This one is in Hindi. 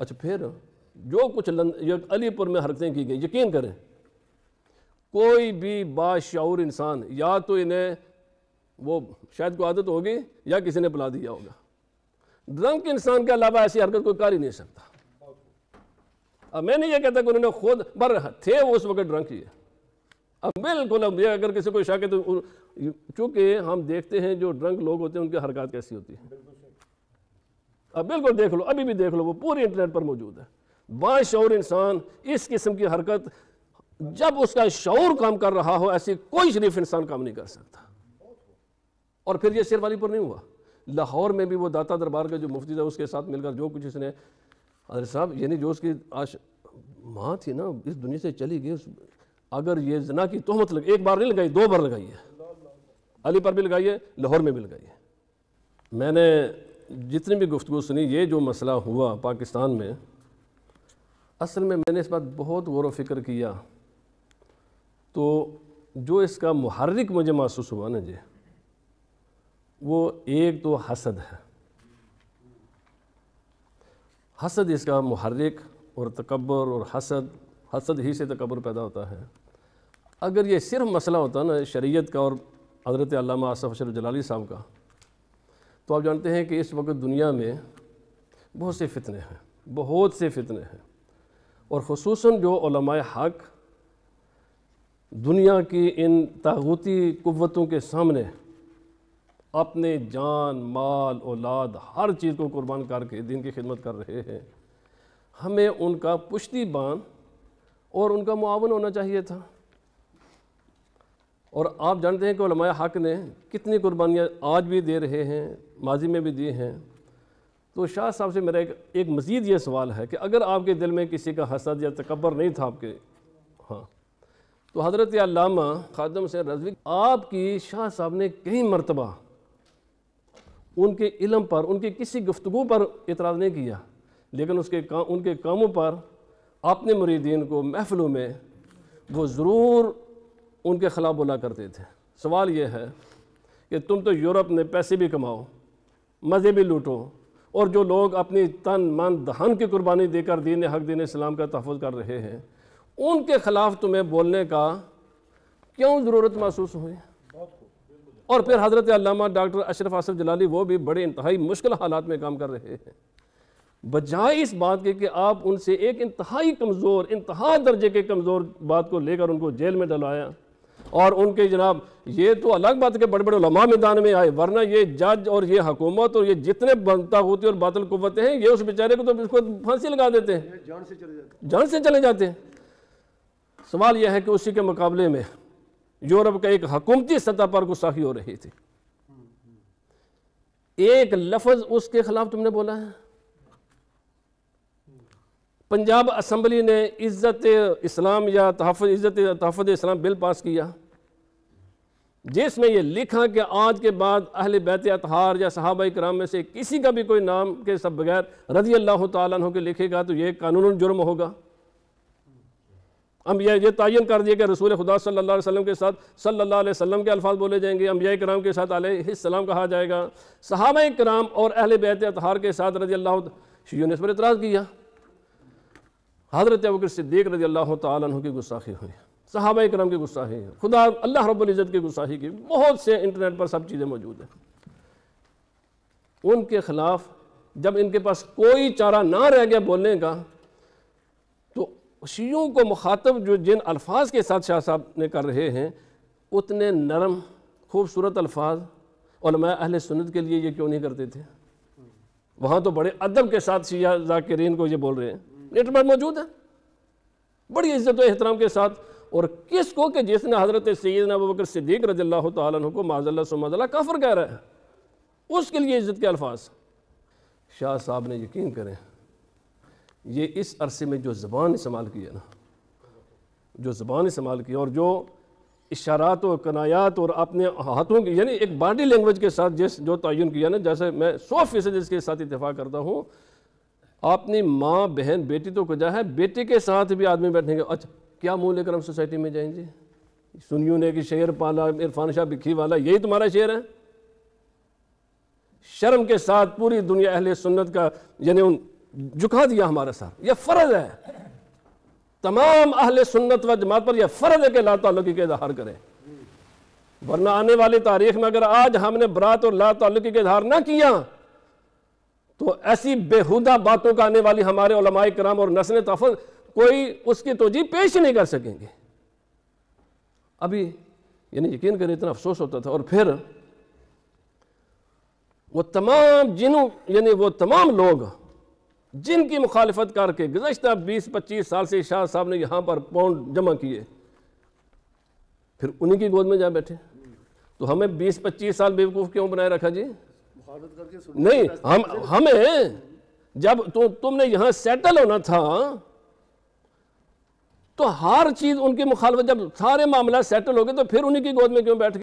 अच्छा फिर जो कुछ अलीपुर में हरकतें की गई यकीन करें कोई भी बाशूर इंसान या तो इन्हें वो शायद को आदत होगी या किसी ने बुला दिया होगा ड्रंक इंसान के अलावा ऐसी हरकत कोई कर ही नहीं सकता अब मैं नहीं ये कहता कि उन्होंने खुद बर थे वो उस वक्त ड्रंक ही अब बिल्कुल अब ये अगर किसी को शक है तो चूंकि हम देखते हैं जो ड्रंक लोग होते हैं उनकी हरकत कैसी होती है अब बिल्कुल देख लो अभी भी देख लो वो पूरी इंटरनेट पर मौजूद है बाशर इंसान इस किस्म की हरकत जब उसका शौर काम कर रहा हो ऐसी कोई शरीफ इंसान काम नहीं कर सकता और फिर ये सिर्फ अलीपुर नहीं हुआ लाहौर में भी वो दाता दरबार का जो मुफ्ती था उसके साथ मिलकर जो कुछ इसने अरे साहब यानी जो उसकी आश माँ थी ना इस दुनिया से चली गई अगर ये जना की तोहमत लग एक बार नहीं लगाई दो बार लगाई है अली पर भी लगाई है लाहौर में भी लगाई है मैंने जितनी भी गुफ्तु सुनी ये जो मसला हुआ पाकिस्तान में असल में मैंने इस बात बहुत गौर फिक्र किया तो जो इसका महर्रिक मुझे महसूस हुआ ना जी वो एक तो हसद है हसद इसका महर्रिक और तकबर और हसद हसद ही से तकबर पैदा होता है अगर ये सिर्फ मसला होता ना शरीयत का और हज़रत आसफ़ अशर जलाली साहब का तो आप जानते हैं कि इस वक्त दुनिया में बहुत से फितने हैं बहुत से फितने हैं और खसूस जो हक दुनिया की इन तागूती कुतों के सामने अपने जान माल औलाद हर चीज़ को कुर्बान करके दिन की खिदमत कर रहे हैं हमें उनका पुश्ती बान और उनका मुआवन होना चाहिए था और आप जानते हैं कि लमाय हक ने कितनी कुर्बानियाँ आज भी दे रहे हैं माजी में भी दी हैं तो शाह साहब से मेरा एक एक मज़ीद ये सवाल है कि अगर आपके दिल में किसी का हसद या तकबर नहीं था आपके हाँ तो हज़रत अलामा खादम से रजवी आपकी शाह साहब ने कई मरतबा उनके इलम पर उनकी किसी गुफ्तु पर इतराज़ नहीं किया लेकिन उसके काम उनके कामों पर अपने मुरीदीन को महफलों में वो ज़रूर उनके ख़िलाफ़ बोला करते थे सवाल ये है कि तुम तो यूरोप में पैसे भी कमाओ मज़े भी लूटो और जो लोग अपनी तन मन दहन की कुर्बानी देकर दीन हक दीन इस्लाम का तहफ़ कर रहे हैं उनके ख़िलाफ़ तुम्हें बोलने का क्यों ज़रूरत महसूस हुई और फिर हज़रत अल्लामा डॉक्टर अशरफ आसफ जलाली वो भी बड़े इंतहाई मुश्किल हालात में काम कर रहे हैं बजाय इस बात के कि आप उनसे एक इंतहाई कमज़ोर इंतहा दर्जे के कमज़ोर बात को लेकर उनको जेल में डलाया और उनके जनाब ये तो अलग बात के बड़े बड़े लमा मैदान में आए वरना ये जज और ये हकूमत और ये जितने बनता होती और बातल कुतें हैं ये उस बेचारे को तो इसको फांसी लगा देते हैं जान से चले जाते हैं सवाल यह है कि उसी के मुकाबले में यूरोप का एक हकूमती सतह पर गुस्साखी हो रही थी एक लफज उसके खिलाफ तुमने बोला है पंजाब असम्बली ने इज़्ज़त इस्लाम या तहफ़ इज़्ज़त तहफ़ इस्लाम बिल पास किया जिसमें यह लिखा कि आज के बाद अहल बैत अतहार या साहब कराम में से किसी का भी कोई नाम के सब बगैर रजी अल्लाह तु के लिखेगा तो ये कानून जुर्म होगा अम्बिया ये तयन कर दिया कि रसूल खुदा सल्ला वसम के साथ सल्ला वसम के अल्फाज बोले जाएंगे अम्बिया कराम के साथ आलम कहा जाएगा सहाबा कराम और अहल बैत अतहार के साथ रजी अल्लाह ने इस पर इतराज़ किया हज़रत अबकर सिद्दीक रजी अल्लाह तु की गुस्साखी हुई सहाबा करम की गुस्साखी है खुदा अल्लाह रब्ज़त की गुस्साखी की बहुत से इंटरनेट पर सब चीज़ें मौजूद हैं उनके ख़िलाफ़ जब इनके पास कोई चारा ना रह गया बोलने का तो शीयों को मुखातब जो जिन अल्फाज के साथ शाह साहब ने कर रहे हैं उतने नरम खूबसूरत अल्फाज अहल सुनत के लिए ये क्यों नहीं करते थे वहाँ तो बड़े अदब के साथ शिया जाकिरीन को ये बोल रहे हैं नेटवर्क मौजूद है बड़ी इज्जत एहतराम के साथ और किस को कि जिसने हज़रत सैदन अबकर सिद्दीक रजील्ला तु को माजल्ला सुमाजल्ला काफर कह रहा है उसके लिए इज़्ज़त के अल्फाज शाह साहब ने यकीन करें ये इस अरसे में जो ज़बान इस्तेमाल की है ना जो ज़बान इस्तेमाल की और जो इशारात और कनायात और अपने हाथों की यानी एक बॉडी लैंग्वेज के साथ जिस जो तयन किया ना जैसे मैं सौ फीसद इसके साथ इतफा करता हूँ आपने माँ बहन बेटी तो कजा है बेटे के साथ भी आदमी बैठेंगे अच्छा क्या मुँह लेकर हम सोसाइटी में जाएंगे सुनियो ने कि शेर पाला इरफान शाह बिखी वाला यही तुम्हारा शेर है शर्म के साथ पूरी दुनिया अहल सुन्नत का यानी उन झुका दिया हमारा सर यह फ़र्ज है तमाम अहल सुन्नत व जमात पर यह फ़र्ज है कि ला ताल्लुकी का इजहार करें वरना आने वाली तारीख में अगर आज हमने बरात और ला ताल्लुकी का इजहार ना किया तो ऐसी बेहुदा बातों का आने वाली हमारे उलमाए कराम और नस्ल तफल कोई उसकी तोजी पेश नहीं कर सकेंगे अभी यानी यकीन करें इतना अफसोस होता था और फिर वो तमाम जिनों यानी वो तमाम लोग जिनकी मुखालफत करके गुजशत बीस पच्चीस साल से शाह साहब ने यहाँ पर पौंड जमा किए फिर उन्हीं की गोद में जा बैठे तो हमें बीस पच्चीस साल बेवकूफ़ क्यों बनाए रखा जी नहीं हम हमें जब तु, तो तुमने यहां सेटल होना था तो हर चीज उनकी मुखालफत जब सारे मामला सेटल हो गए तो फिर उन्हीं की गोद में क्यों बैठ